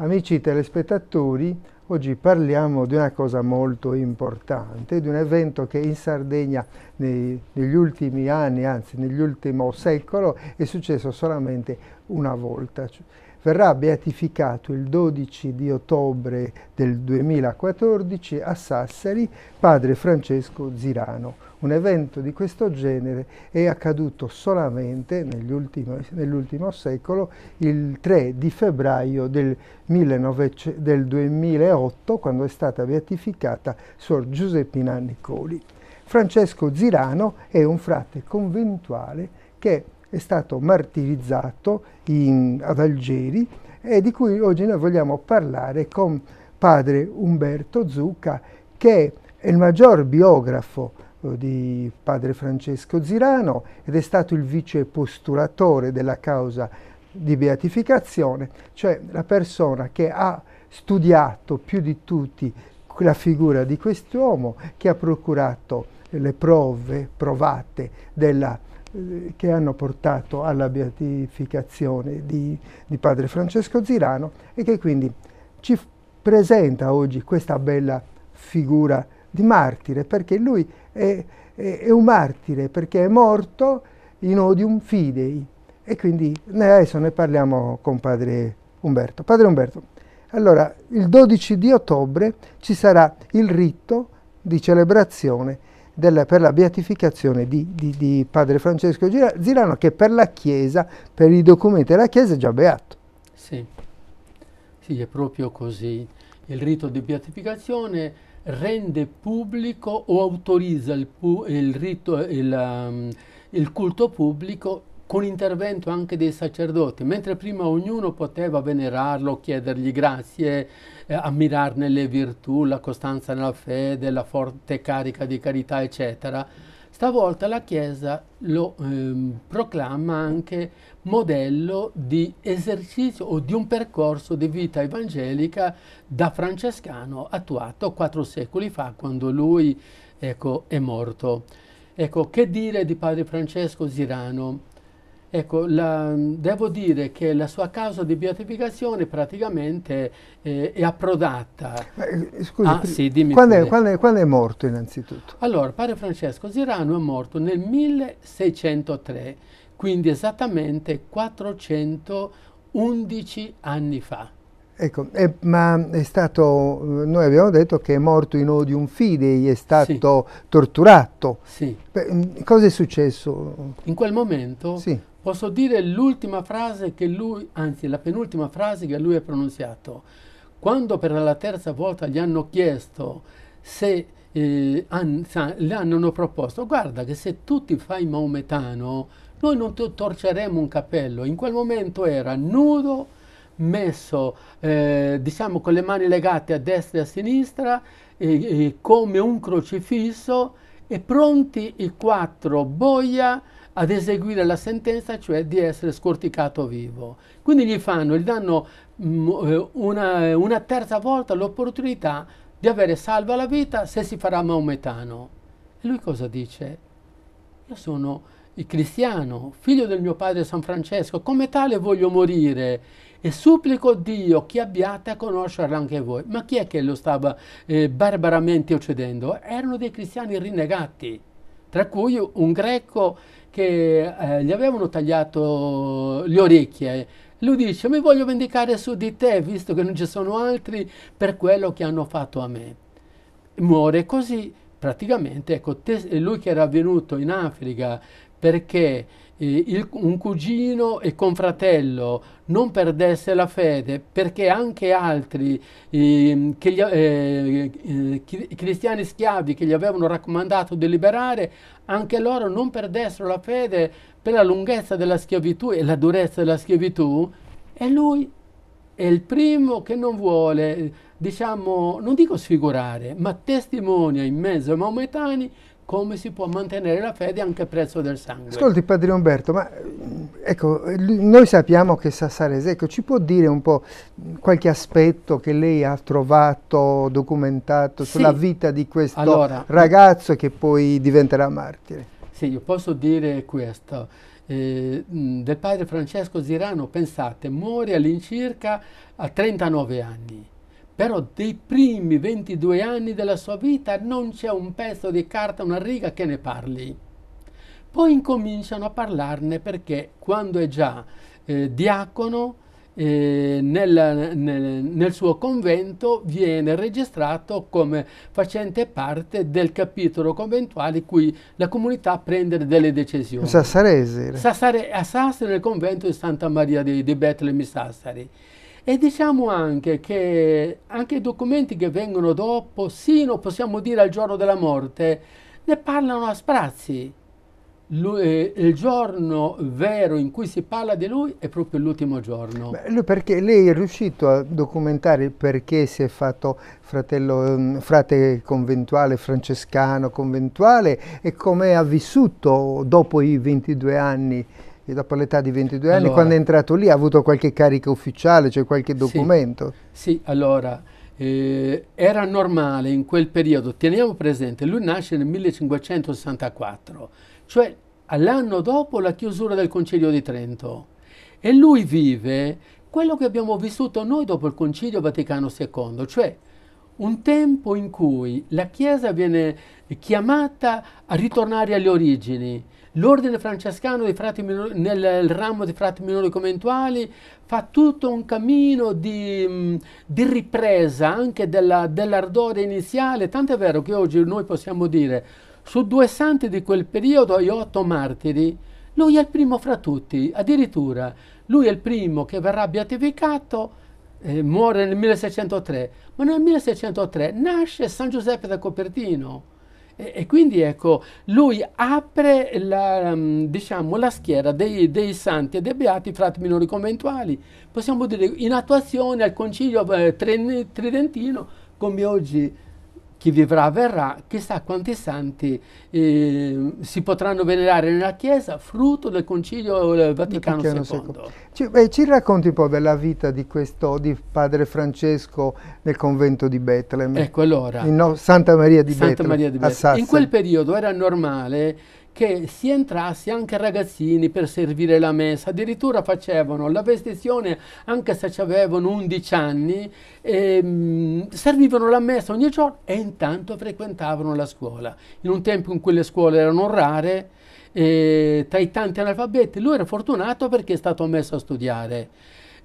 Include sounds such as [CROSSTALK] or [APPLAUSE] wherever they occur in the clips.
Amici telespettatori, oggi parliamo di una cosa molto importante, di un evento che in Sardegna nei, negli ultimi anni, anzi nell'ultimo secolo, è successo solamente una volta. Cioè, verrà beatificato il 12 di ottobre del 2014 a Sassari padre Francesco Zirano un evento di questo genere è accaduto solamente nell'ultimo, nell'ultimo secolo, il 3 di febbraio del, 19, del 2008, quando è stata beatificata Suor Giuseppina Nicoli. Francesco Zirano è un frate conventuale che è stato martirizzato in, ad Algeri e di cui oggi noi vogliamo parlare con padre Umberto Zucca, che è il maggior biografo eh, di padre Francesco Zirano ed è stato il vice postulatore della causa di beatificazione, cioè la persona che ha studiato più di tutti la figura di quest'uomo, che ha procurato le prove provate della, eh, che hanno portato alla beatificazione di, di padre Francesco Zirano e che quindi ci presenta oggi questa bella figura di martire, perché lui è, è, è un martire perché è morto in odium fidei. E quindi adesso ne parliamo con padre Umberto. Padre Umberto, allora il 12 di ottobre ci sarà il rito di celebrazione della, per la beatificazione di, di, di, padre Francesco Zilano che per la Chiesa, per i documenti della Chiesa è già beato. Sì, sì è proprio così. Il rito di beatificazione rende pubblico o autorizza il, pu- il, rito, il, um, il culto pubblico con intervento anche dei sacerdoti, mentre prima ognuno poteva venerarlo, chiedergli grazie, eh, ammirarne le virtù, la costanza nella fede, la forte carica di carità, eccetera. Stavolta la Chiesa lo ehm, proclama anche modello di esercizio o di un percorso di vita evangelica da francescano attuato quattro secoli fa quando lui ecco, è morto. Ecco, che dire di padre Francesco Zirano? Ecco, la, devo dire che la sua causa di beatificazione praticamente eh, è approdata. Eh, Scusa, ah, sì, quando, è, quando, è, quando, è, morto innanzitutto? Allora, padre Francesco Zirano è morto nel 1603, quindi esattamente 411 anni fa. Ecco, è, ma è stato, noi abbiamo detto che è morto in odium fidei, è stato sì. torturato. Sì. Beh, cosa è successo? In quel momento sì posso dire l'ultima frase che lui, anzi la penultima frase che lui ha pronunziato. Quando per la terza volta gli hanno chiesto se eh, an, sa, hanno proposto, guarda che se tu ti fai maometano, noi non ti torceremo un capello. In quel momento era nudo, messo eh, diciamo con le mani legate a destra e a sinistra, eh, come un crocifisso, e pronti i quattro boia ad eseguire la sentenza, cioè di essere scorticato vivo. Quindi gli fanno, gli danno mm, eh, una, una terza volta l'opportunità di avere salva la vita se si farà maometano. E lui cosa dice? Io sono il cristiano, figlio del mio padre San Francesco, come tale voglio morire e supplico Dio che abbiate a conoscerla anche voi. Ma chi è che lo stava eh, barbaramente uccidendo? Erano dei cristiani rinnegati, tra cui un greco che eh, gli avevano tagliato le orecchie. Lui dice, mi voglio vendicare su di te, visto che non ci sono altri, per quello che hanno fatto a me. Muore così, praticamente, ecco, te, lui che era venuto in Africa perché il, un cugino e confratello non perdesse la fede perché anche altri eh, che gli, eh, eh, cristiani schiavi che gli avevano raccomandato di liberare anche loro non perdessero la fede per la lunghezza della schiavitù e la durezza della schiavitù e lui è il primo che non vuole diciamo non dico sfigurare ma testimonia in mezzo ai maometani come si può mantenere la fede anche a prezzo del sangue. Ascolti Padre Umberto, ma eh, ecco, noi sappiamo che Sassarese, ecco, ci può dire un po' qualche aspetto che lei ha trovato, documentato sulla vita di questo allora, ragazzo che poi diventerà martire? Sì, io posso dire questo. Eh, mm, del padre Francesco Zirano, pensate, muore all'incirca a 39 anni però dei primi 22 anni della sua vita non c'è un pezzo di carta, una riga che ne parli. Poi incominciano a parlarne perché quando è già eh, diacono eh, nel, nel, nel suo convento viene registrato come facente parte del capitolo conventuale cui la comunità prende delle decisioni. Sassarese. Sassare, a Sassari nel convento di Santa Maria di, di Betlemme Sassari. E diciamo anche che anche i documenti che vengono dopo, sino possiamo dire al giorno della morte, ne parlano a sprazzi. Lui, eh, il giorno vero in cui si parla di lui è proprio l'ultimo giorno. Beh, perché lei è riuscito a documentare il perché si è fatto fratello, ehm, frate conventuale, francescano conventuale e come ha vissuto dopo i 22 anni e dopo l'età di 22 allora, anni, quando è entrato lì, ha avuto qualche carica ufficiale, cioè qualche documento? Sì, sì allora, eh, era normale in quel periodo, teniamo presente, lui nasce nel 1564, cioè all'anno dopo la chiusura del Concilio di Trento. E lui vive quello che abbiamo vissuto noi dopo il Concilio Vaticano II, cioè un tempo in cui la Chiesa viene chiamata a ritornare alle origini, L'ordine francescano minori, nel ramo dei frati minori conventuali fa tutto un cammino di, mm, di ripresa anche della, dell'ardore iniziale, tanto è vero che oggi noi possiamo dire su due santi di quel periodo gli otto martiri, lui è il primo fra tutti, addirittura lui è il primo che verrà beatificato, eh, muore nel 1603, ma nel 1603 nasce San Giuseppe da Copertino e, e quindi ecco, lui apre la, mm, diciamo, la schiera dei, dei, santi e dei beati frati minori conventuali, possiamo dire in attuazione al concilio eh, tridentino, come oggi chi vivrà verrà, chissà quanti santi eh, si potranno venerare nella Chiesa, frutto del Concilio Vaticano, Vaticano II. Ci, beh, ci, racconti un po' della vita di, questo, di padre Francesco nel convento di Betlemme. Ecco allora. In, no, Santa Maria di Santa Betlemme. Maria di Betlemme. In quel periodo era normale che si entrasse anche ragazzini per servire la messa, addirittura facevano la vestizione anche se avevano 11 anni, e, ehm, mh, servivano la messa ogni giorno e intanto frequentavano la scuola. In un tempo in cui le scuole erano rare, eh, tra i tanti analfabeti, lui era fortunato perché è stato messo a studiare.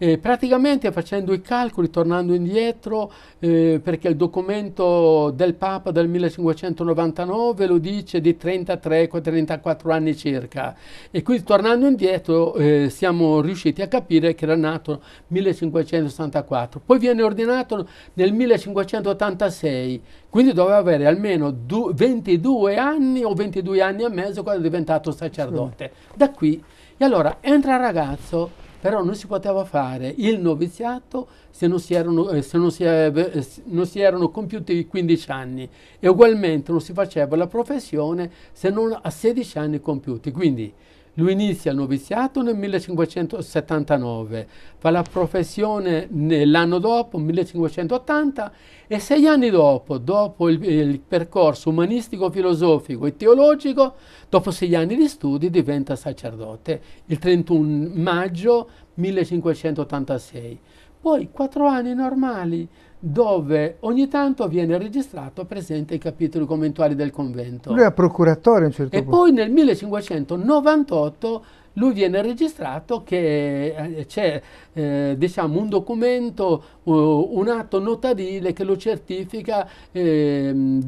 Eh, praticamente facendo i calcoli, tornando indietro, eh, perché il documento del Papa del 1599 lo dice di 33-34 anni circa, e quindi tornando indietro eh, siamo riusciti a capire che era nato nel 1564. Poi viene ordinato nel 1586, quindi doveva avere almeno 22 anni o 22 anni e mezzo quando è diventato sacerdote. Da qui, e allora entra il ragazzo però non si poteva fare il noviziato se non si erano, eh, se non si, eh, non si erano compiuti i 15 anni e ugualmente non si faceva la professione se non a 16 anni compiuti. Quindi lui inizia il noviziato nel 1579, fa la professione l'anno dopo, 1580, e sei anni dopo, dopo il, il percorso umanistico, filosofico e teologico, dopo sei anni di studi diventa sacerdote, il 31 maggio 1586. Poi quattro anni normali, dove ogni tanto viene registrato presente i capitoli conventuali del convento. Lui è procuratore a un certo e punto. E poi nel 1598 lui viene registrato che eh, c'è eh, diciamo un documento, un atto notarile che lo certifica ehm, diciamo, eh,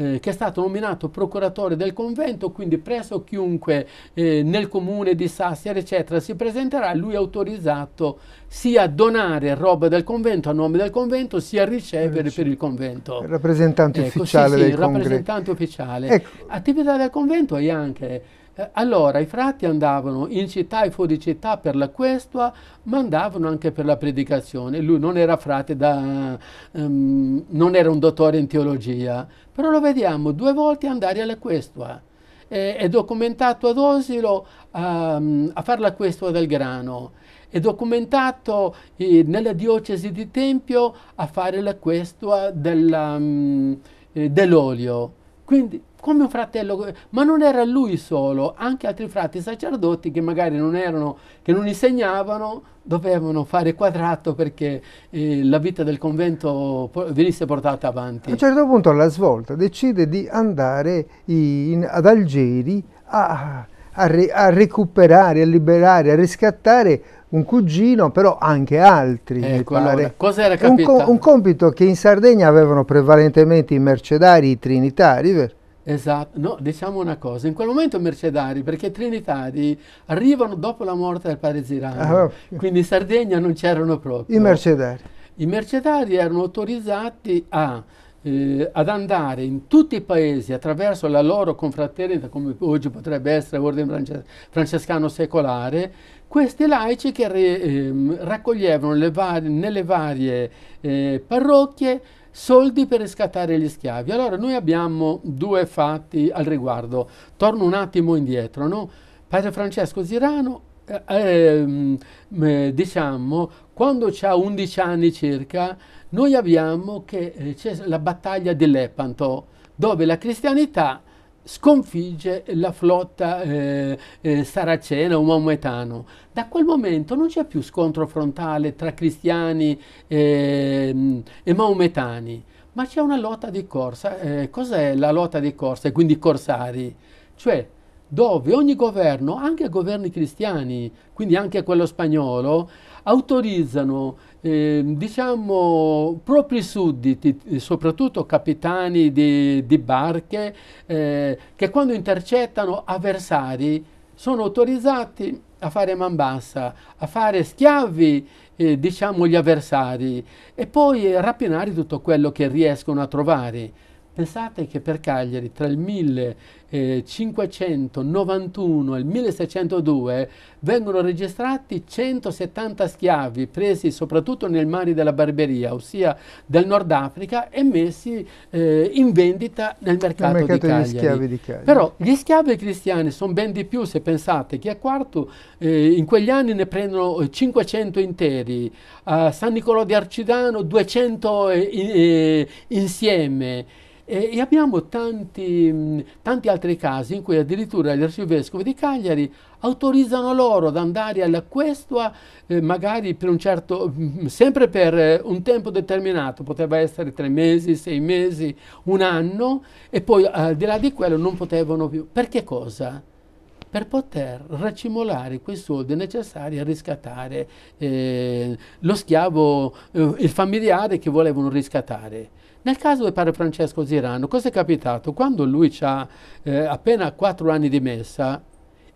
diciamo, che è stato nominato procuratore del convento, quindi presso chiunque eh, nel comune di Sassiari eccetera si presenterà, lui è autorizzato sia a donare roba del convento a nome del convento, sia a ricevere per il convento. Il rappresentante ecco, ufficiale sì, sì, del il rappresentante ufficiale. Ecco. Attività del convento è anche eh, allora i frati andavano in città e fuori città per la questua, ma andavano anche per la predicazione. Lui non era frate, da, um, non era un dottore in teologia, però lo vediamo due volte andare alla questua. Eh, è documentato ad Osilo um, a fare la questua del grano è documentato eh, nella diocesi di Tempio a fare la questua della, um, eh, dell'olio. Quindi come un fratello, ma non era lui solo, anche altri frati sacerdoti che magari non erano, che non insegnavano, dovevano fare quadrato perché eh, la vita del convento venisse portata avanti. A un certo punto alla svolta decide di andare in, ad Algeri a, a, re, a, recuperare, a liberare, a riscattare un cugino, però anche altri. Ecco, eh, allora, un, co un compito che in Sardegna avevano prevalentemente i mercedari, i trinitari, vero? Esatto, no, diciamo una cosa, in quel momento mercedari, perché trinitari arrivano dopo la morte del padre Zirano, ah, quindi in Sardegna non c'erano proprio. I mercedari. I mercedari erano autorizzati a, eh, ad andare in tutti i paesi attraverso la loro confraternita, come oggi potrebbe essere l'ordine francescano secolare, questi laici che re, eh, raccoglievano le varie, nelle varie eh, parrocchie soldi per riscattare gli schiavi. Allora noi abbiamo due fatti al riguardo. Torno un attimo indietro, no? Padre Francesco Zirano, eh, eh, eh, diciamo, quando ha 11 anni circa, noi abbiamo che, eh, c'è la battaglia di Lepanto, dove la cristianità sconfigge la flotta eh, eh, saracena o maometano. Da quel momento non c'è più scontro frontale tra cristiani e, ehm, e maometani, ma c'è una lotta di corsa. Eh, cos'è la lotta di corsa e quindi corsari? Cioè dove ogni governo, anche governi cristiani, quindi anche quello spagnolo, autorizzano eh, diciamo, propri sudditi, soprattutto capitani di, di barche, eh, che quando intercettano avversari sono autorizzati a fare man bassa, a fare schiavi eh, diciamo, gli avversari e poi rapinare tutto quello che riescono a trovare. Pensate che per Cagliari tra il 1591 e il 1602 vengono registrati 170 schiavi presi soprattutto nel mare della Barberia, ossia del Nord Africa, e messi eh, in vendita nel mercato, mercato di, Cagliari. schiavi di Cagliari. Però gli schiavi cristiani sono ben di più se pensate che a Quarto eh, in quegli anni ne prendono 500 eh, interi, a San Nicolò di Arcidano 200 eh, eh, insieme. E, e abbiamo tanti, mm, tanti, altri casi in cui addirittura gli arcivescovi di Cagliari autorizzano loro ad andare alla questua eh, magari per un certo, mm, sempre per eh, un tempo determinato, poteva essere tre mesi, sei mesi, un anno e poi al di là di quello non potevano più. Perché cosa? per poter racimolare quei soldi necessari a riscattare eh, lo schiavo, eh, il familiare che volevano riscattare. Nel caso di Padre Francesco Zirano, cosa è capitato? Quando lui ha eh, appena quattro anni di messa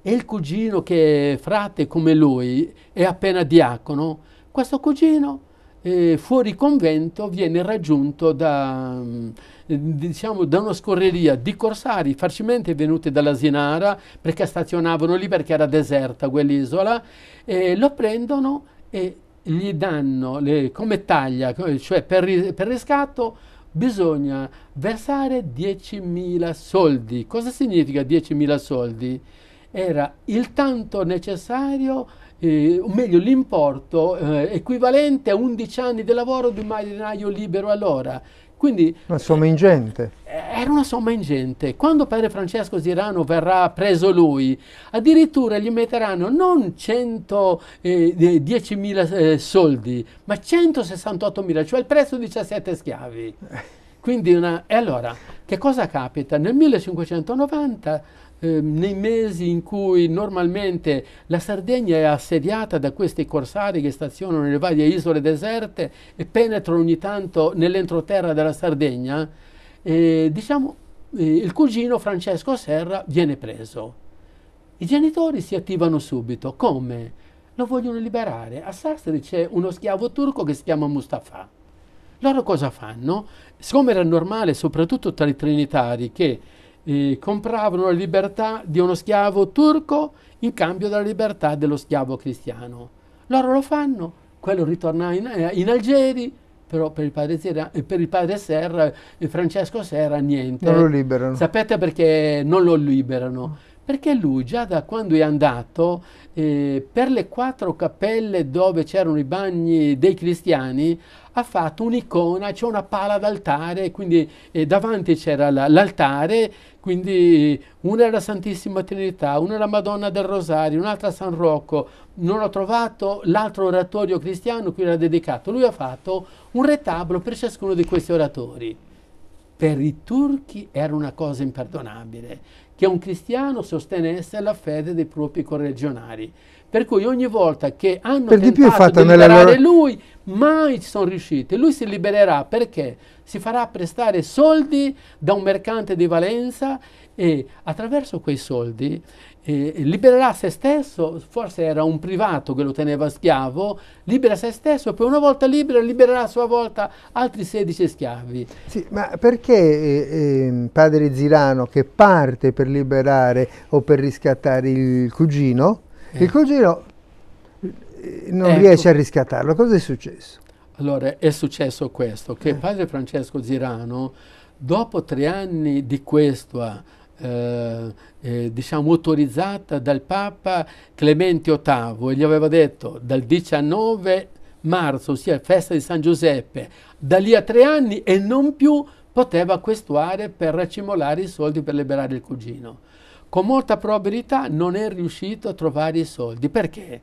e il cugino che è frate come lui è appena diacono, questo cugino eh, fuori convento viene raggiunto da, mm, diciamo, da una scorreria di corsari facilmente venuti dalla Sinara perché stazionavano lì perché era deserta quell'isola e lo prendono e gli danno le, come taglia, cioè per, per riscatto bisogna versare 10.000 soldi. Cosa significa 10.000 soldi? Era il tanto necessario, eh, o meglio l'importo eh, equivalente a 11 anni di lavoro di un marinaio libero all'ora, quindi, una somma ingente. Eh, eh, era una somma ingente. Quando padre Francesco Zirano verrà preso lui, addirittura gli metteranno non 110.000 eh, eh, soldi, ma 168.000, cioè il prezzo di 17 schiavi. Quindi una... E allora, che cosa capita? Nel 1590 Ehm, nei mesi in cui normalmente la Sardegna è assediata da questi corsari che stazionano nelle varie isole deserte e penetrano ogni tanto nell'entroterra della Sardegna, eh, diciamo, eh, il cugino Francesco Serra viene preso. I genitori si attivano subito. Come? Lo vogliono liberare. A Sassari c'è uno schiavo turco che si chiama Mustafa. Loro cosa fanno? Siccome era normale, soprattutto tra i trinitari, che eh, compravano la libertà di uno schiavo turco in cambio della libertà dello schiavo cristiano. Loro lo fanno, quello ritorna in, in Algeri, però per il padre, Serra, eh, per il padre Serra, il eh, Francesco Serra, niente. Non lo liberano. Sapete perché non lo liberano? Perché lui già da quando è andato, eh, per le quattro cappelle dove c'erano i bagni dei cristiani, ha fatto un'icona, c'è cioè una pala d'altare, quindi eh, davanti c'era la, l'altare, quindi una era la Santissima Trinità, una era Madonna del Rosario, un'altra San Rocco, non ho trovato l'altro oratorio cristiano cui era dedicato, lui ha fatto un retablo per ciascuno di questi oratori. Per i turchi era una cosa imperdonabile che un cristiano sostenesse la fede dei propri corregionari. Per cui ogni volta che hanno per di più è fatta nella loro... lui, mai ci sono riusciti. Lui si libererà perché si farà prestare soldi da un mercante di Valenza e attraverso quei soldi eh, libererà se stesso, forse era un privato che lo teneva schiavo, libera se stesso e poi una volta libera libererà a sua volta altri 16 schiavi. Sì, ma perché eh, ehm, padre Zirano che parte per liberare o per riscattare il cugino eh. Il cugino eh, non ecco. riesce a riscattarlo. Cosa è successo? Allora, è successo questo, che eh. padre Francesco Zirano, dopo tre anni di questua, eh, eh, diciamo, autorizzata dal Papa Clemente VIII, e gli aveva detto dal 19 marzo, ossia festa di San Giuseppe, da lì a tre anni e non più poteva questuare per raccimolare i soldi per liberare il cugino con molta probabilità non è riuscito a trovare i soldi. Perché?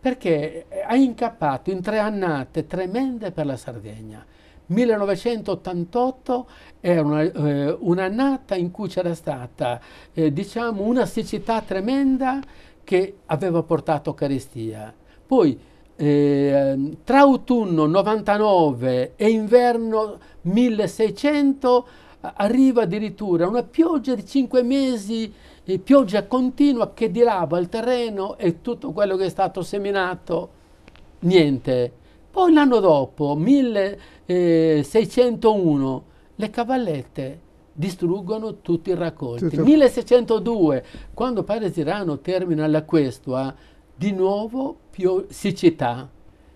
Perché ha incappato in tre annate tremende per la Sardegna. 1988 era una, eh, un'annata in cui c'era stata eh, diciamo una siccità tremenda che aveva portato carestia. Poi eh, tra autunno 99 e inverno 1600 arriva addirittura una pioggia di cinque mesi e pioggia continua che dilava il terreno e tutto quello che è stato seminato, niente. Poi l'anno dopo, 1601, eh, le cavallette distruggono tutti i raccolti. 1602, quando padre Girano termina la questua, di nuovo più siccità.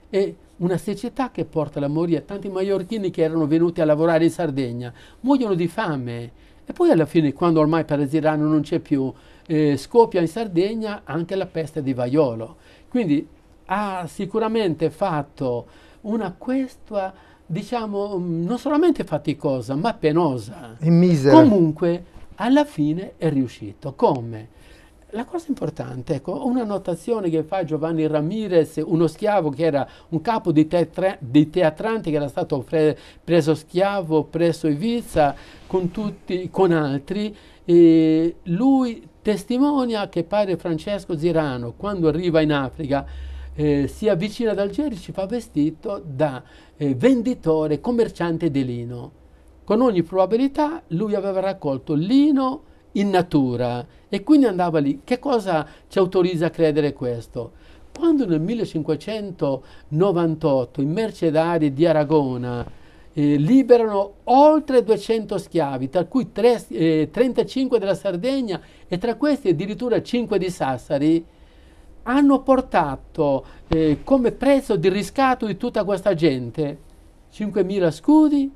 E una siccità che porta alla moria tanti maiorchini che erano venuti a lavorare in Sardegna. Muoiono di fame e poi alla fine, quando ormai Parasirano ah, non c'è più, eh, scoppia in Sardegna anche la peste di Vaiolo. Quindi ha sicuramente fatto una questa, diciamo, mm, non solamente faticosa, ma penosa. E misera. Comunque, alla fine è riuscito. Come? La cosa importante, ecco, una notazione che fa Giovanni Ramirez, uno schiavo che era un capo di, teatra- di teatranti che era stato pre- preso schiavo presso Ibiza con, tutti, con altri, e lui testimonia che padre Francesco Zirano, quando arriva in Africa, eh, si avvicina ad Algeri, e ci fa vestito da eh, venditore, commerciante di lino. Con ogni probabilità lui aveva raccolto lino, in natura e quindi andava lì. Che cosa ci autorizza a credere questo? Quando nel 1598 i mercedari di Aragona eh, liberano oltre 200 schiavi, tra cui tre, eh, 35 della Sardegna e tra questi addirittura 5 di Sassari, hanno portato eh, come prezzo di riscatto di tutta questa gente 5.000 scudi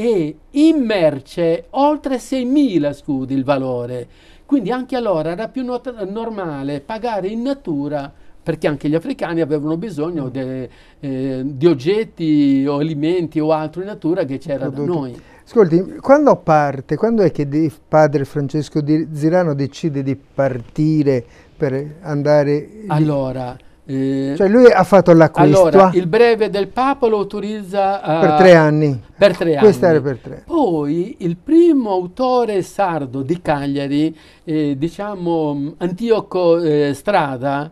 e in merce oltre 6.000 scudi il valore. Quindi anche allora era più not- normale pagare in natura perché anche gli africani avevano bisogno mm. de, eh, di oggetti o alimenti o altro in natura che c'era Prodotti. da noi. Ascolti, quando parte, quando è che il padre Francesco di Zirano decide di partire per andare... Allora, eh, cioè lui ha fatto l'acquisto. Allora, eh? il breve del Papa lo autorizza uh, per tre anni. Per tre Questa anni. era per tre. Poi il primo autore sardo di Cagliari, eh, diciamo mm, Antioco eh, Strada,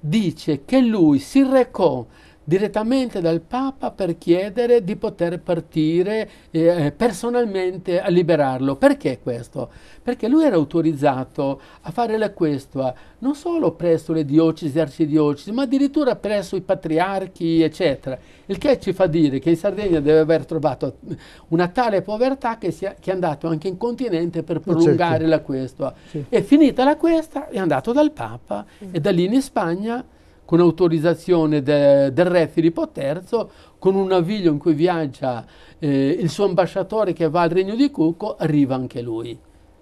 dice che lui si recò direttamente dal Papa per chiedere di poter partire eh, eh, personalmente a liberarlo. Perché questo? Perché lui era autorizzato a fare la questua non solo presso le diocesi e arcidiocesi, ma addirittura presso i patriarchi, eccetera. Il che ci fa dire che in Sardegna deve aver trovato una tale povertà che, sia, che è andato anche in continente per certo. prolungare certo. la questua. Sì. È finita la questa, è andato dal Papa mm. e da lì in Spagna con autorizzazione de, del re Filippo III, con un naviglio in cui viaggia eh, il suo ambasciatore che va al regno di Cucco, arriva anche lui.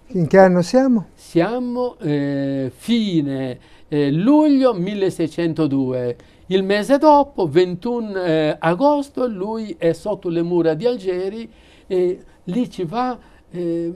In che anno siamo? Siamo eh, fine eh, luglio 1602. Il mese dopo, 21 eh, agosto, lui è sotto le mura di Algeri e lì ci va eh,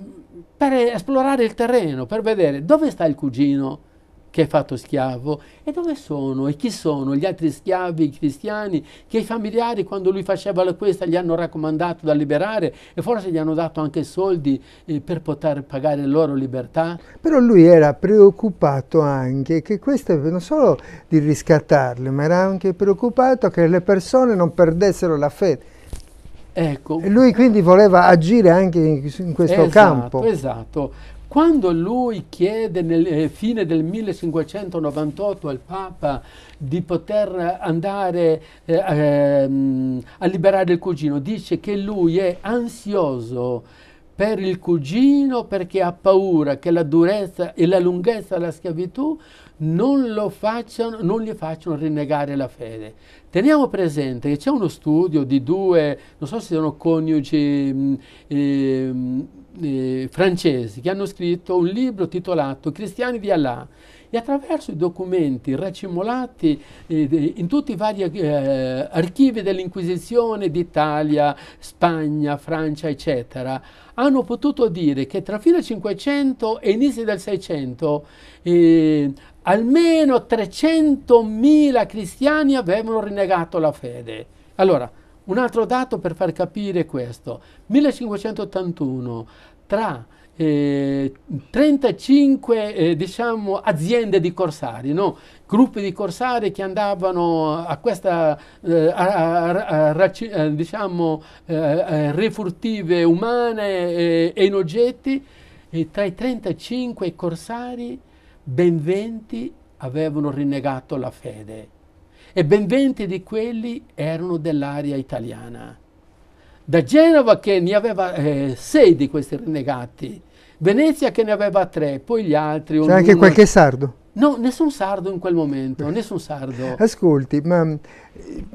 per esplorare il terreno, per vedere dove sta il cugino che hai fatto schiavo? E dove sono? E chi sono gli altri schiavi cristiani che i familiari quando lui faceva la questa gli hanno raccomandato da liberare e forse gli hanno dato anche soldi eh, per poter pagare la loro libertà? Però lui era preoccupato anche che queste, non solo di riscattarle, ma era anche preoccupato che le persone non perdessero la fede. Ecco. Lui quindi voleva agire anche in questo esatto, campo. Esatto, quando lui chiede nel eh, fine del 1598 al Papa di poter andare eh, eh, a liberare il cugino, dice che lui è ansioso per il cugino perché ha paura che la durezza e la lunghezza della schiavitù non, facciano, non, gli facciano rinnegare la fede. Teniamo presente che c'è uno studio di due, non so se sono coniugi, eh, eh, francesi che hanno scritto un libro titolato Cristiani di Allah e attraverso i documenti racimolati eh, in tutti i vari eh, archivi dell'Inquisizione d'Italia, Spagna, Francia, eccetera, hanno potuto dire che tra fine 500 e inizio del 600 eh, almeno 300.000 cristiani avevano rinnegato la fede. Allora, un altro dato per far capire questo, 1581 tra eh, 35 eh, diciamo, aziende di corsari, no? gruppi di corsari che andavano a queste eh, eh, diciamo, eh, eh, refurtive umane e in oggetti, e tra i 35 corsari ben 20 avevano rinnegato la fede e ben 20 di quelli erano dell'area italiana da Genova che ne aveva eh, sei di questi rinnegati, Venezia che ne aveva tre, poi gli altri... C'è anche qualche sardo? No, nessun sardo in quel momento, eh. nessun sardo. Ascolti, ma eh,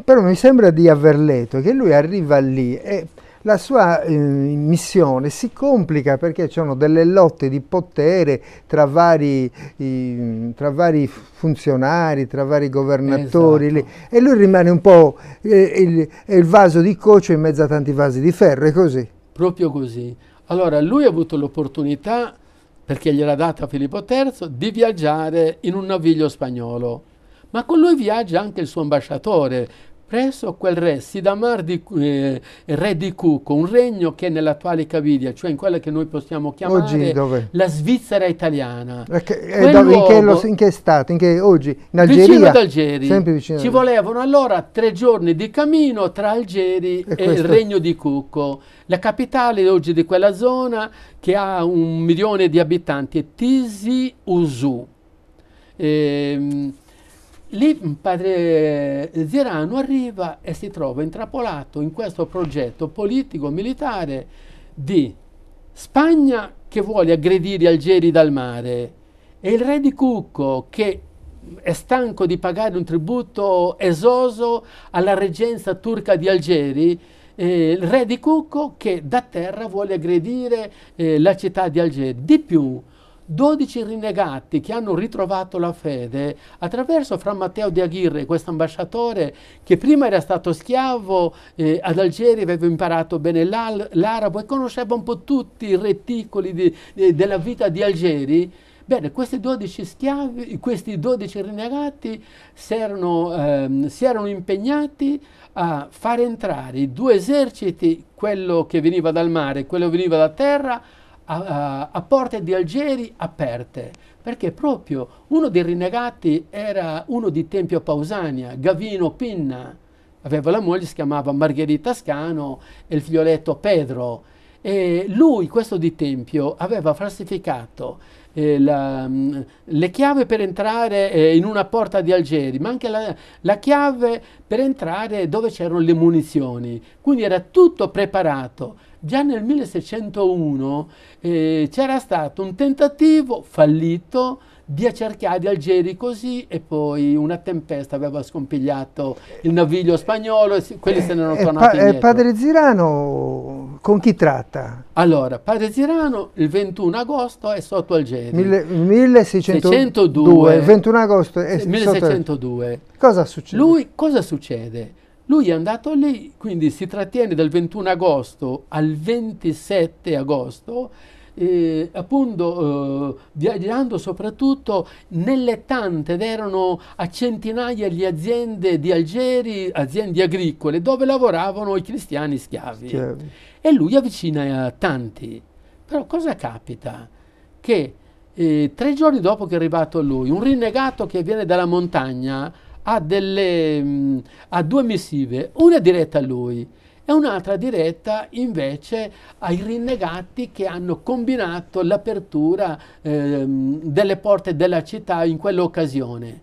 però mi sembra di aver letto che lui arriva lì e la sua eh, missione si complica perché ci sono delle lotte di potere tra vari, i, tra vari funzionari, tra vari governatori esatto. e lui rimane un po' eh, il, il, vaso di cocio in mezzo a tanti vasi di ferro, è così? Proprio così. Allora lui ha avuto l'opportunità, perché gliel'ha data Filippo III, di viaggiare in un naviglio spagnolo. Ma con lui viaggia anche il suo ambasciatore, Presso quel re Sidamar di, eh, re di Cuco, un regno che è nell'attuale Cavidia, cioè in quella che noi possiamo chiamare oggi, la Svizzera italiana. Perché, eh, eh dove, in, che lo, in, che stato? In che, oggi? In Algeria? Vicino ad Algeri. Sempre vicino Ci volevano allora tre giorni di cammino tra Algeri e, e il regno di Cuco. La capitale oggi di quella zona, che ha un milione di abitanti, è Tisi Usu. Ehm, Lì mm, padre Zirano arriva e si trova intrappolato in questo progetto politico-militare di Spagna che vuole aggredire Algeri dal mare e il re di Cucco che è stanco di pagare un tributo esoso alla reggenza turca di Algeri, eh, il re di Cucco che da terra vuole aggredire eh, la città di Algeri. Di più, 12 rinnegati che hanno ritrovato la fede attraverso Fra Matteo di Aguirre, questo ambasciatore che prima era stato schiavo eh, ad Algeri, aveva imparato bene l'arabo e conosceva un po' tutti i reticoli di, eh, della vita di Algeri. Bene, questi 12 schiavi, questi 12 rinnegati si erano, ehm, si erano impegnati a far entrare i due eserciti, quello che veniva dal mare e quello che veniva da terra, a, a, porte di Algeri aperte, perché proprio uno dei rinnegati era uno di Tempio Pausania, Gavino Pinna, aveva la moglie, si chiamava Margherita Scano e il figlioletto Pedro. E lui, questo di Tempio, aveva falsificato eh, la, mm, le chiavi per entrare eh, in una porta di Algeri, ma anche la, la chiave per entrare dove c'erano le munizioni. Quindi era tutto preparato Già nel 1601 eh, c'era stato un tentativo fallito di accerchiare Algeri così e poi una tempesta aveva scompigliato il naviglio spagnolo e si, quelli eh, se ne erano tornati pa- eh, Padre Zirano con chi tratta? Allora, Padre Zirano il 21 agosto è sotto Algeri. Mille, 1602. 21 agosto è 1602. Sotto... Cosa succede? Lui cosa succede? Lui è andato lì, quindi si trattiene dal 21 agosto al 27 agosto, eh, appunto eh, viaggiando soprattutto nelle tante ed erano a centinaia le aziende di Algeri, aziende agricole, dove lavoravano i cristiani schiavi. schiavi. E lui avvicina a tanti. Però cosa capita? Che eh, tre giorni dopo che è arrivato lui, un rinnegato che viene dalla montagna ha, delle, mm, ha due missive, una diretta a lui e un'altra diretta invece ai rinnegati che hanno combinato l'apertura eh, delle porte della città in quell'occasione.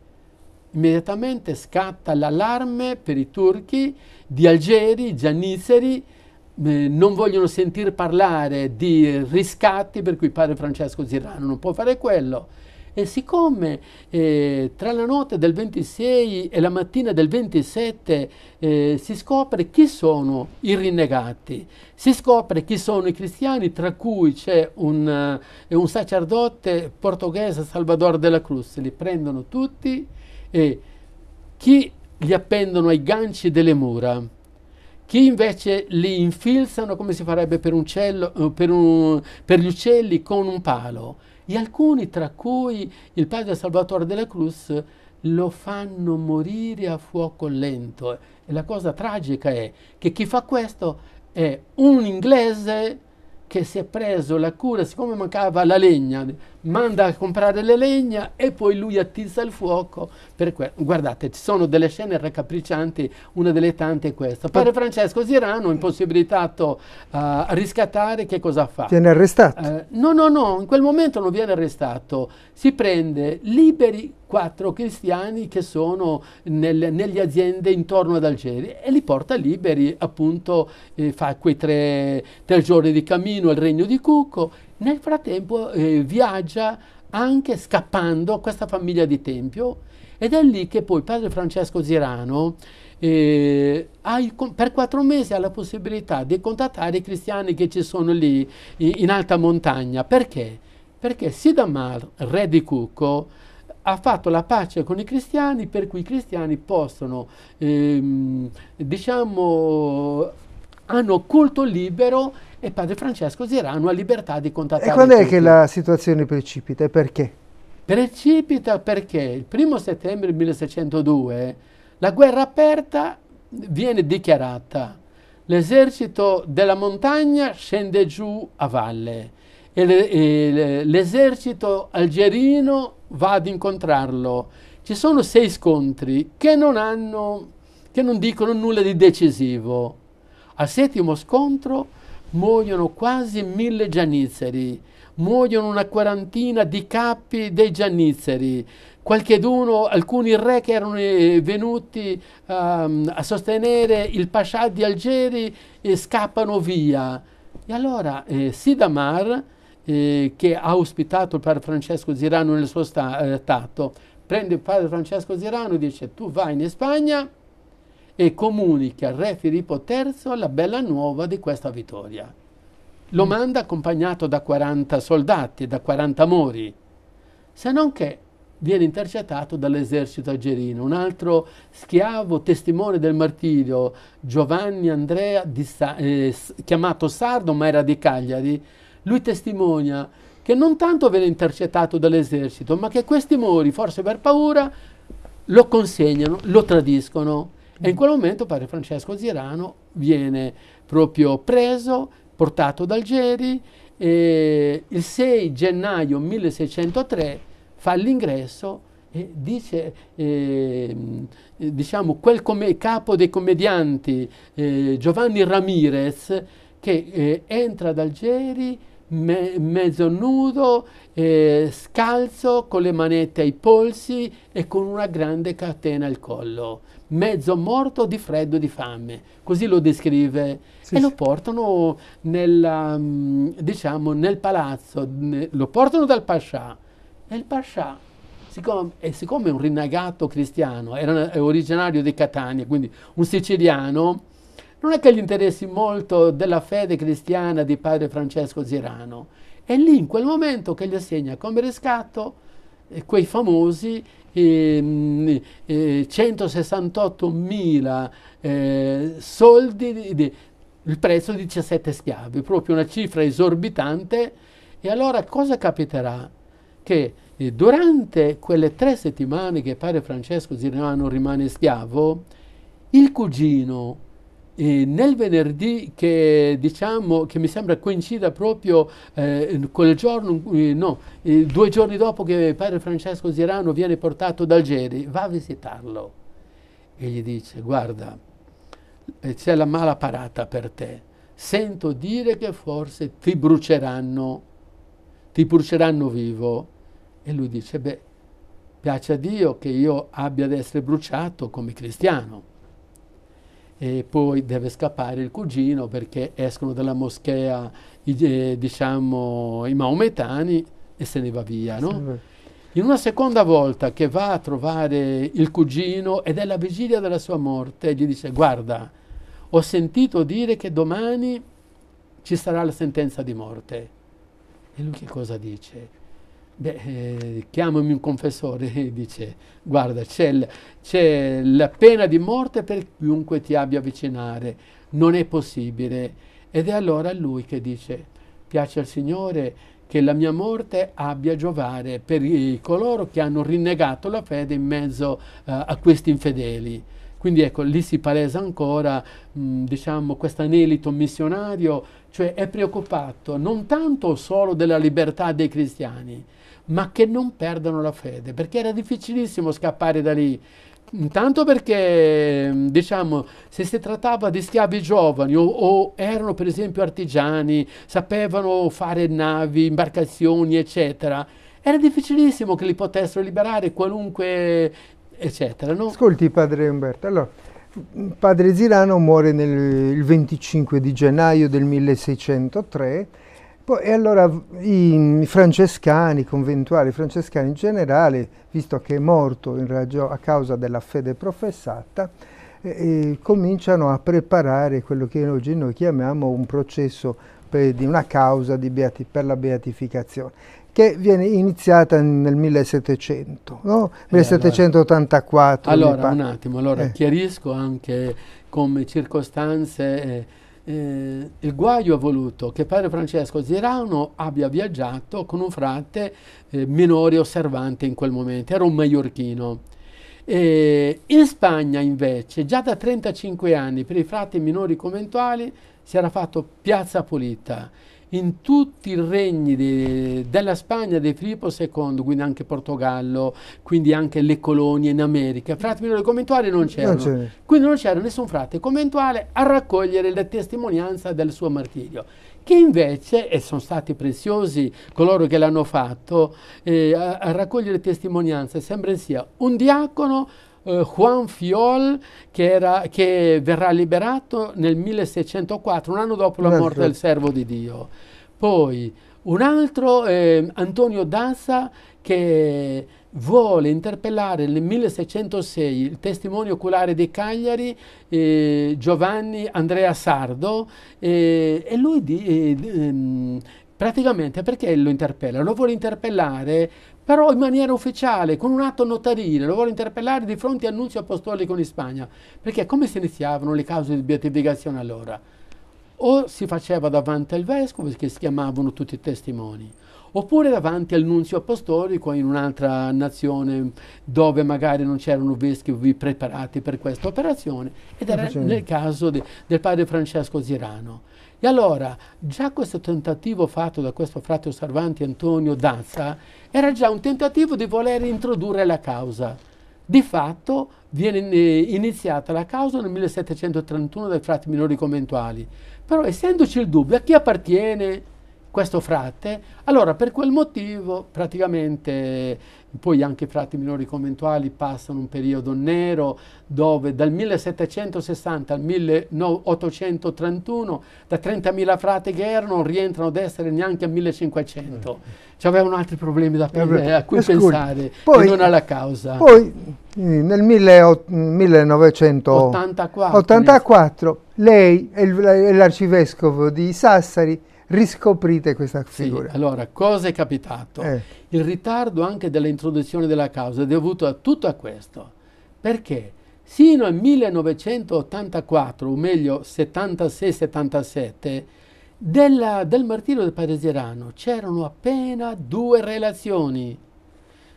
Immediatamente scatta l'allarme per i turchi di Algeri, Gianisseri, eh, non vogliono sentir parlare di riscatti, per cui padre Francesco Zirano non può fare quello e siccome eh, tra la notte del 26 e la mattina del 27 eh, si scopre chi sono i rinnegati, si scopre chi sono i cristiani, tra cui c'è un, uh, un sacerdote portoghese Salvador della Cruz, li prendono tutti e chi li appendono ai ganci delle mura. Chi invece li infilzano come si farebbe per, un cello, eh, per, un, per gli uccelli con un palo e alcuni, tra cui il padre Salvatore della Cruz, lo fanno morire a fuoco lento. E la cosa tragica è che chi fa questo è un inglese che si è preso la cura, siccome mancava la legna manda a comprare le legna e poi lui attizza il fuoco. Que- Guardate, ci sono delle scene raccapriccianti, una delle tante è questa. Padre Francesco Zirano, impossibilitato a riscattare, che cosa fa? Viene arrestato. Uh, no, no, no, in quel momento non viene arrestato. Si prende liberi quattro cristiani che sono nel, nelle aziende intorno ad Algeri e li porta liberi, appunto, eh, fa quei tre, tre giorni di cammino al regno di Cucco nel frattempo eh, viaggia anche scappando questa famiglia di Tempio ed è lì che poi padre Francesco Zirano eh, il, per quattro mesi ha la possibilità di contattare i cristiani che ci sono lì in alta montagna. Perché? Perché Sidamar, re di Cucco, ha fatto la pace con i cristiani per cui i cristiani possono ehm, diciamo hanno culto libero e padre Francesco Zirano ha libertà di contattare. E quando tutti. è che la situazione precipita e perché? Precipita perché il primo settembre 1602 la guerra aperta viene dichiarata. L'esercito della montagna scende giù a valle e l'esercito algerino va ad incontrarlo. Ci sono sei scontri che non, hanno, che non dicono nulla di decisivo. Al settimo scontro muoiono quasi mille giannizzeri, muoiono una quarantina di capi dei giannizzeri, qualche qualcheduno, alcuni re che erano eh, venuti um, a sostenere il pascià di Algeri e scappano via. E allora eh, Sidamar, eh, che ha ospitato il padre Francesco Zirano nel suo sta- eh, prende il padre Francesco Zirano e dice tu vai in Spagna, e comunica al re Filippo III la bella nuova di questa vittoria. Lo mm. manda accompagnato da 40 soldati, da 40 mori, se non che viene intercettato dall'esercito algerino. Un altro schiavo, testimone del martirio, Giovanni Andrea, Sa- eh, chiamato Sardo ma era di Cagliari, lui testimonia che non tanto viene intercettato dall'esercito, ma che questi mori, forse per paura, lo consegnano, lo tradiscono e in quel momento padre Francesco Zirano viene proprio preso, portato ad Algeri e il 6 gennaio 1603 fa l'ingresso e dice, eh, diciamo, quel capo dei commedianti eh, Giovanni Ramirez che eh, entra ad Algeri me mezzo nudo, eh, scalzo, con le manette ai polsi e con una grande catena al collo mezzo morto di freddo e di fame, così lo descrive, sì, e sì. lo portano nella, mm, diciamo, nel palazzo, lo portano dal pascià, e il pascià, siccome, siccome è un rinnagato cristiano, era originario di Catania, quindi un siciliano, non è che gli interessi molto della fede cristiana di padre Francesco Zirano. è lì in quel momento che gli assegna come riscatto eh, quei famosi Ehm, eh, eh, eh, soldi, di, di, il prezzo di 17 schiavi, proprio una cifra esorbitante. E allora cosa capiterà? Che eh, durante quelle tre settimane che padre Francesco Zirano rimane schiavo, il cugino e nel venerdì che diciamo che mi sembra coincida proprio eh, col giorno, eh, no, eh, due giorni dopo che padre Francesco Zirano viene portato da Algeri, va a visitarlo e gli dice guarda eh, c'è la mala parata per te, sento dire che forse ti bruceranno, ti bruceranno vivo e lui dice beh piace a Dio che io abbia ad essere bruciato come cristiano e poi deve scappare il cugino perché escono dalla moschea i, eh, diciamo, i maometani e se ne va via. No? In una seconda volta che va a trovare il cugino ed è la vigilia della sua morte, gli dice guarda, ho sentito dire che domani ci sarà la sentenza di morte. E lui che cosa dice? Beh, eh, chiamami un confessore e [LAUGHS] dice, guarda, c'è, la pena di morte per chiunque ti abbia avvicinare, non è possibile. Ed è allora lui che dice, piace al Signore che la mia morte abbia giovare per i, coloro che hanno rinnegato la fede in mezzo eh, a questi infedeli. Quindi ecco, lì si palesa ancora, mh, mm, diciamo, questo anelito missionario, cioè è preoccupato non tanto solo della libertà dei cristiani, ma che non perdano la fede, perché era difficilissimo scappare da lì. Intanto perché, diciamo, se si trattava di schiavi giovani o, o, erano per esempio artigiani, sapevano fare navi, imbarcazioni, eccetera, era difficilissimo che li potessero liberare qualunque, eccetera. No? Ascolti, padre Umberto, allora, padre Zirano muore nel, il 25 di gennaio del 1603 poi, e allora i, francescani, i conventuali francescani in generale, visto che è morto a causa della fede professata, eh, cominciano a preparare quello che oggi noi chiamiamo un processo per, di una causa di per la beatificazione che viene iniziata nel 1700, no? 1784. Eh, allora, allora un attimo, allora eh. chiarisco anche come circostanze eh, eh, il guaio ha voluto che padre Francesco Zirano abbia viaggiato con un frate eh, minore osservante in quel momento, era un maiorchino. E in Spagna invece, già da 35 anni, per i frati minori conventuali si era fatto piazza pulita in tutti i regni de, della Spagna di Filippo II, quindi anche Portogallo, quindi anche le colonie in America. Frati minori conventuali non c'erano, non quindi non c'era nessun frate conventuale a raccogliere la testimonianza del suo martirio che invece, e sono stati preziosi coloro che l'hanno fatto, eh, a, a raccogliere testimonianze, sembra sia un diacono eh, Juan Fiol che, era, che, verrà liberato nel 1604, un anno dopo la morte del servo di Dio. Poi un altro, eh, Antonio Dassa, che vuole interpellare nel 1606 il testimone oculare di Cagliari eh, Giovanni Andrea Sardo eh, e lui di, eh, ehm, praticamente perché lo interpella? Lo vuole interpellare però in maniera ufficiale, con un atto notarile, lo vuole interpellare di fronte a annunzio apostolico in Spagna, perché come si iniziavano le cause di beatificazione allora? O si faceva davanti al vescovo, che si chiamavano tutti i testimoni, oppure davanti al nunzio apostolico in un'altra nazione dove magari non c'erano vescovi preparati per questa operazione, ed era nel caso di, del padre Francesco Zirano. E allora, già questo tentativo fatto da questo frate osservante Antonio Dazza era già un tentativo di voler introdurre la causa. Di fatto viene eh, iniziata la causa nel 1731 dai frati minori conventuali. Però essendoci il dubbio a chi appartiene questo frate, allora per quel motivo praticamente poi anche i frati minori conventuali passano un periodo nero dove dal 1760 al 1831 da 30.000 frati che erano rientrano ad essere neanche a 1500. Ci avevano altri problemi da, eh, a cui eh, Scusi. pensare poi, e non alla causa. Poi eh, nel 1984 84. lei e l'arcivescovo di Sassari riscoprite questa figura. Sì, allora, cosa è capitato? Eh. Il ritardo anche dell'introduzione della causa è dovuto a tutto a questo. Perché? Sino al 1984, o meglio 76-77, della, del martirio del Padeserano c'erano appena due relazioni.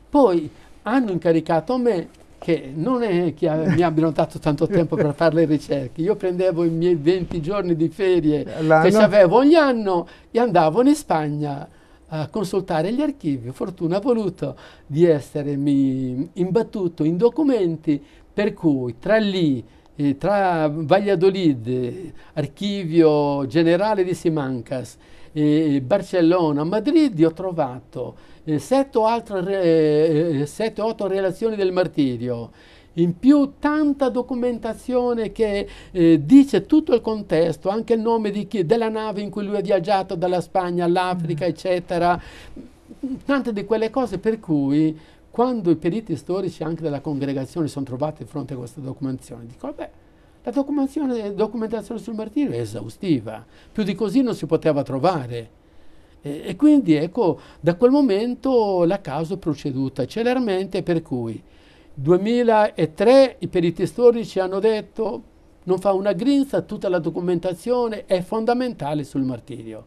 Poi hanno incaricato me che non è che mi abbiano dato tanto tempo per fare le ricerche. Io prendevo i miei 20 giorni di ferie che avevo ogni anno e andavo in Spagna a consultare gli archivi. Fortuna ha voluto di essermi imbattuto in documenti per cui tra lì, eh, tra Valladolid, archivio generale di Simancas, eh, Barcellona, Madrid, ho trovato 7-8 eh, eh, eh, relazioni del martirio. In più tanta documentazione che eh, dice tutto il contesto, anche il nome chi, della nave in cui lui ha viaggiato dalla Spagna all'Africa, mm. eccetera. Tante di quelle cose per cui quando i periti storici anche della congregazione sono trovati di fronte a questa documentazione, dicono, beh, la documentazione, documentazione sul martirio è esaustiva, più di così non si poteva trovare. E, e quindi ecco, da quel momento la causa è proceduta celermente, per cui 2003 i periti storici hanno detto non fa una grinza, tutta la documentazione è fondamentale sul martirio.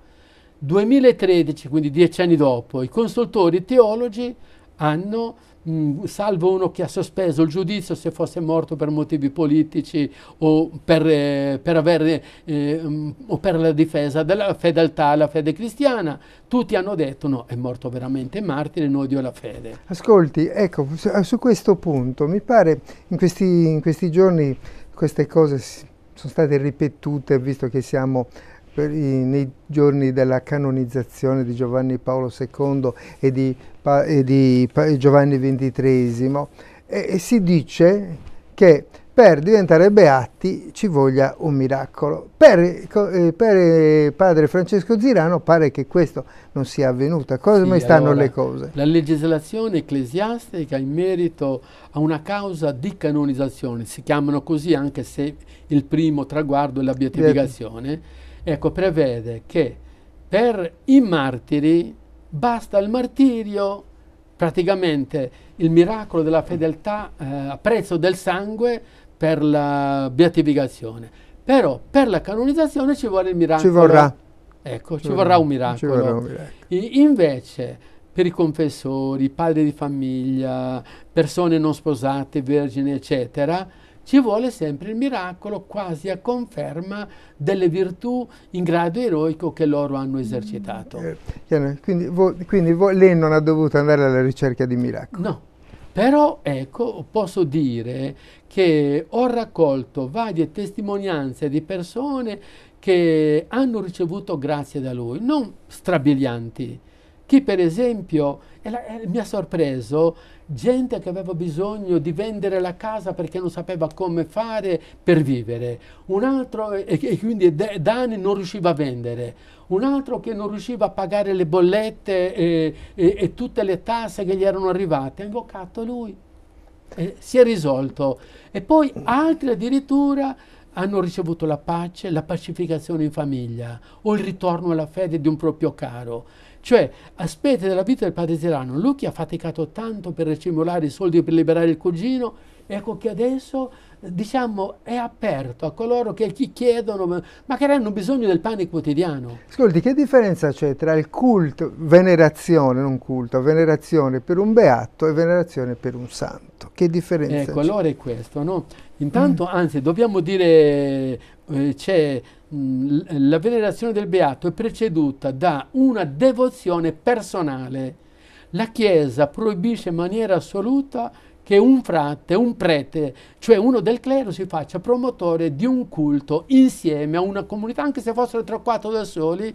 2013, quindi dieci anni dopo, i consultori teologi hanno, mh, mm, salvo uno che ha sospeso il giudizio se fosse morto per motivi politici o per, eh, per, avere, eh, mh, mm, o per la difesa della fedeltà alla fede cristiana, tutti hanno detto no, è morto veramente martire in odio la fede. Ascolti, ecco, su, eh, su questo punto mi pare in questi, in questi giorni queste cose sono state ripetute, visto che siamo nei giorni della canonizzazione di Giovanni Paolo II e di, e di Giovanni XXIII e, e si dice che per diventare beati ci voglia un miracolo. Per, eh, per, eh, padre Francesco Zirano pare che questo non sia avvenuto. Come sì, stanno allora, le cose? La legislazione ecclesiastica in merito a una causa di canonizzazione, si chiamano così anche se il primo traguardo è la beatificazione. Beati ecco, prevede che per i martiri basta il martirio, praticamente il miracolo della fedeltà eh, a prezzo del sangue per la beatificazione. Però per la canonizzazione ci vuole il miracolo. Ci vorrà. Ecco, ci, ci vorrà, vorrà, un miracolo. Ci vorrà un miracolo. I, invece, per i confessori, padri di famiglia, persone non sposate, vergini, eccetera, ci vuole sempre il miracolo quasi a conferma delle virtù in grado eroico che loro hanno esercitato. Eh, quindi, vo, quindi vo, lei non ha dovuto andare alla ricerca di miracoli. No, però ecco, posso dire che ho raccolto varie testimonianze di persone che hanno ricevuto grazie da lui, non strabilianti. Chi per esempio, la, eh, mi ha sorpreso, gente che aveva bisogno di vendere la casa perché non sapeva come fare per vivere, un altro e, e quindi da anni non riusciva a vendere, un altro che non riusciva a pagare le bollette e, e, e tutte le tasse che gli erano arrivate, ha invocato lui e si è risolto. E poi altri addirittura hanno ricevuto la pace, la pacificazione in famiglia o il ritorno alla fede di un proprio caro. Cioè, aspetta della vita del padre Tirano, lui che ha faticato tanto per recimolare i soldi per liberare il cugino, ecco che adesso diciamo, è aperto a coloro che gli chiedono, ma che hanno bisogno del pane quotidiano. Ascolti, che differenza c'è tra il culto, venerazione, non culto, venerazione per un beato e venerazione per un santo? Che differenza ecco, c'è? allora è questo, no? Intanto, mm. anzi, dobbiamo dire, eh, c'è Mm, la venerazione del beato è preceduta da una devozione personale. La Chiesa proibisce in maniera assoluta che un frate, un prete, cioè uno del clero, si faccia promotore di un culto insieme a una comunità, anche se fossero tre o quattro da soli.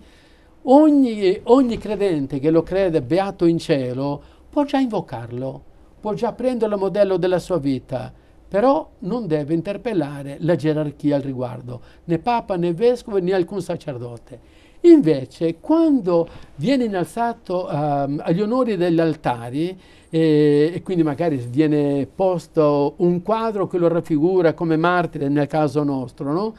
Ogni, ogni credente che lo crede beato in cielo può già invocarlo, può già prenderlo modello della sua vita però non deve interpellare la gerarchia al riguardo, né papa né vescovo né alcun sacerdote. Invece, quando viene innalzato um, agli onori degli altari, e, eh, e, quindi magari viene posto un quadro che lo raffigura come martire nel caso nostro, no?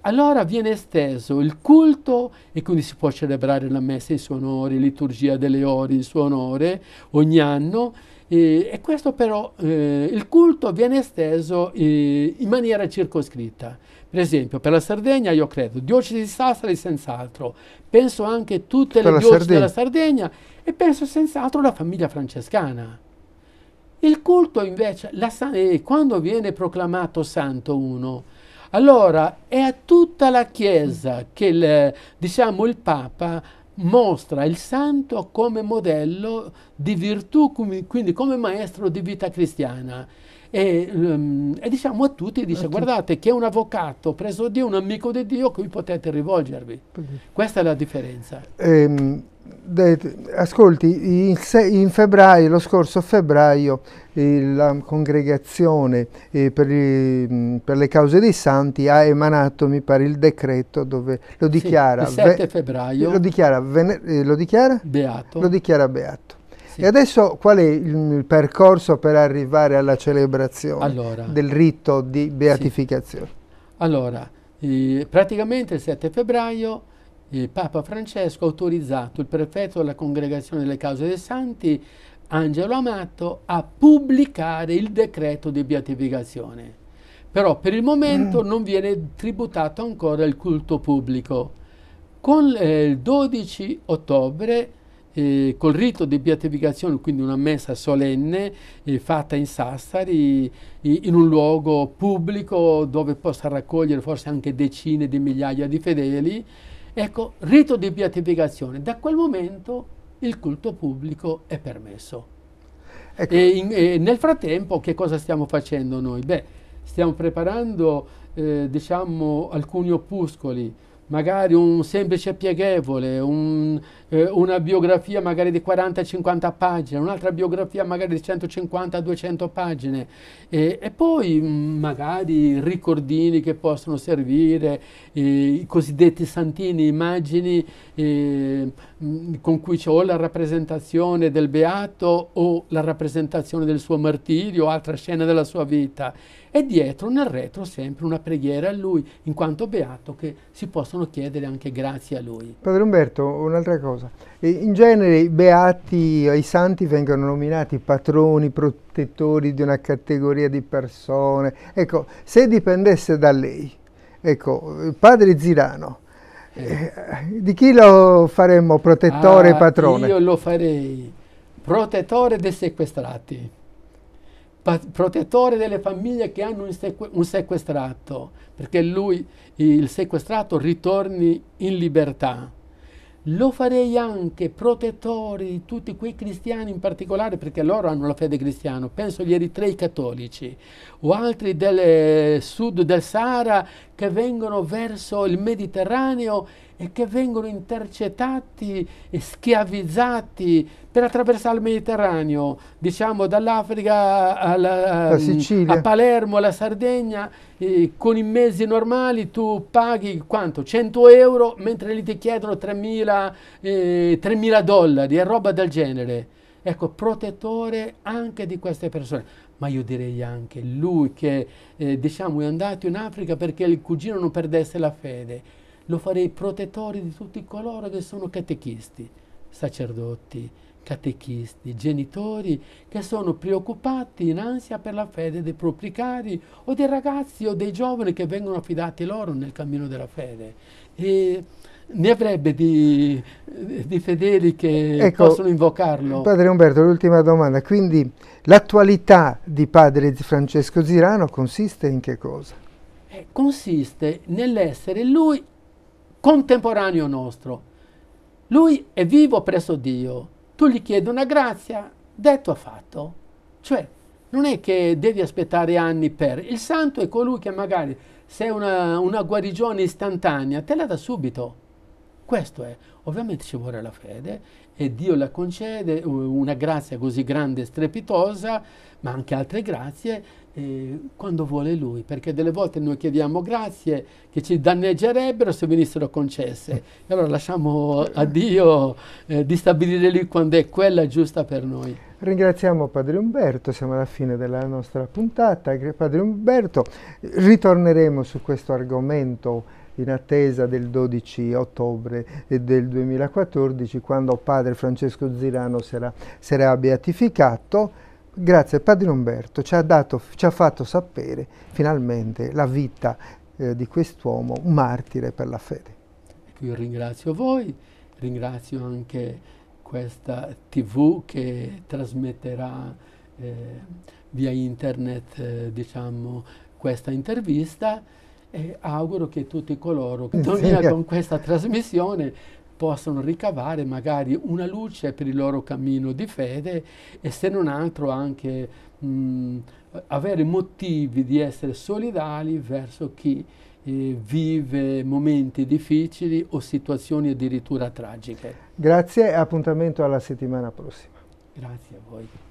allora viene esteso il culto e quindi si può celebrare la messa in suo onore, liturgia delle ore in suo onore ogni anno e, e questo però, eh, il culto viene esteso eh, in maniera circoscritta. Per esempio, per la Sardegna io credo, diocesi di Sassari senz'altro, penso anche tutte per le diocesi Sardegna. della Sardegna e penso senz'altro alla famiglia francescana. Il culto invece, la, eh, quando viene proclamato santo uno, allora è a tutta la Chiesa che il, diciamo, il Papa mostra il santo come modello di virtù, quindi come maestro di vita cristiana. E, um, e diciamo a tutti, dice, a guardate che è un avvocato preso Dio, un amico di Dio a cui potete rivolgervi. Questa è la differenza. Ehm, ascolti, in, febbraio, lo scorso febbraio, la congregazione eh, per, le cause dei santi ha emanato, mi pare, il decreto dove lo dichiara... Sì, il 7 febbraio. Lo dichiara, eh, lo dichiara? Beato. Lo dichiara beato. Sì. E adesso qual è il, percorso per arrivare alla celebrazione allora, del rito di beatificazione? Sì. Allora, eh, praticamente il 7 febbraio eh, Papa Francesco ha autorizzato il prefetto della Congregazione delle Cause dei Santi, Angelo Amato, a pubblicare il decreto di beatificazione. Però per il momento mm. non viene tributato ancora il culto pubblico. Con eh, il 12 ottobre eh, col rito di beatificazione, quindi una messa solenne eh, fatta in Sassari, in un luogo pubblico dove possa raccogliere forse anche decine di migliaia di fedeli, Ecco, rito di beatificazione. Da quel momento il culto pubblico è permesso. Ecco. E, in, e nel frattempo che cosa stiamo facendo noi? Beh, stiamo preparando eh, diciamo, alcuni opuscoli magari un semplice pieghevole, un, eh, una biografia magari di 40-50 pagine, un'altra biografia magari di 150-200 pagine e, e, poi mm, magari ricordini che possono servire, eh, i cosiddetti santini, immagini eh, mm, con cui c'è o la rappresentazione del beato o la rappresentazione del suo martirio, altra scena della sua vita e dietro nel retro sempre una preghiera a lui, in quanto beato che si possono chiedere anche grazie a lui. Padre Umberto, un'altra cosa. In genere i beati, i santi vengono nominati patroni, protettori di una categoria di persone. Ecco, se dipendesse da lei, ecco, eh, padre Zirano, eh. eh, di chi lo faremmo protettore e ah, patrone? Io lo farei protettore dei sequestrati protettore delle famiglie che hanno un, sequestrato, perché lui, il sequestrato, ritorni in libertà. Lo farei anche protettore di tutti quei cristiani in particolare, perché loro hanno la fede cristiana, penso agli eritrei cattolici o altri del sud del Sahara che vengono verso il Mediterraneo e che vengono intercettati e schiavizzati per attraversare il Mediterraneo, diciamo dall'Africa alla, ehm, a Palermo, alla Sardegna, eh, con i mezzi normali tu paghi quanto? 100 euro, mentre lì ti chiedono 3.000, eh, 3.000 dollari e roba del genere. Ecco, protettore anche di queste persone ma io direi anche lui che eh, diciamo, è andato in Africa perché il cugino non perdesse la fede lo farei protettore di tutti coloro che sono catechisti, sacerdoti, catechisti, genitori che sono preoccupati in ansia per la fede dei propri cari o dei ragazzi o dei giovani che vengono affidati loro nel cammino della fede. E ne avrebbe di, di fedeli che ecco, possono invocarlo. Padre Umberto, l'ultima domanda. Quindi l'attualità di Padre Francesco Zirano consiste in che cosa? Eh, consiste nell'essere lui contemporaneo nostro. Lui è vivo presso Dio. Tu gli chiedi una grazia, detto ha fatto. Cioè, non è che devi aspettare anni per. Il santo è colui che magari se una, una guarigione istantanea te la dà subito. Questo è. Ovviamente ci vuole la fede e Dio la concede, una grazia così grande e strepitosa, ma anche altre grazie eh, quando vuole lui, perché delle volte noi chiediamo grazie che ci danneggerebbero se venissero concesse. E allora lasciamo a Dio eh, di stabilire lì quando è quella giusta per noi. Ringraziamo Padre Umberto, siamo alla fine della nostra puntata. Padre Umberto, ritorneremo su questo argomento in attesa del 12 ottobre eh, del 2014 quando Padre Francesco Zirano sarà beatificato grazie a Padre Umberto ci ha, dato, ci ha fatto sapere finalmente la vita eh, di quest'uomo martire per la fede. Ecco, io ringrazio voi, ringrazio anche questa tv che trasmetterà eh, via internet eh, diciamo, questa intervista e auguro che tutti coloro che sognano [LAUGHS] con questa trasmissione possano ricavare magari una luce per il loro cammino di fede e se non altro anche mh, avere motivi di essere solidali verso chi eh, vive momenti difficili o situazioni addirittura tragiche. Grazie e appuntamento alla settimana prossima. Grazie a voi.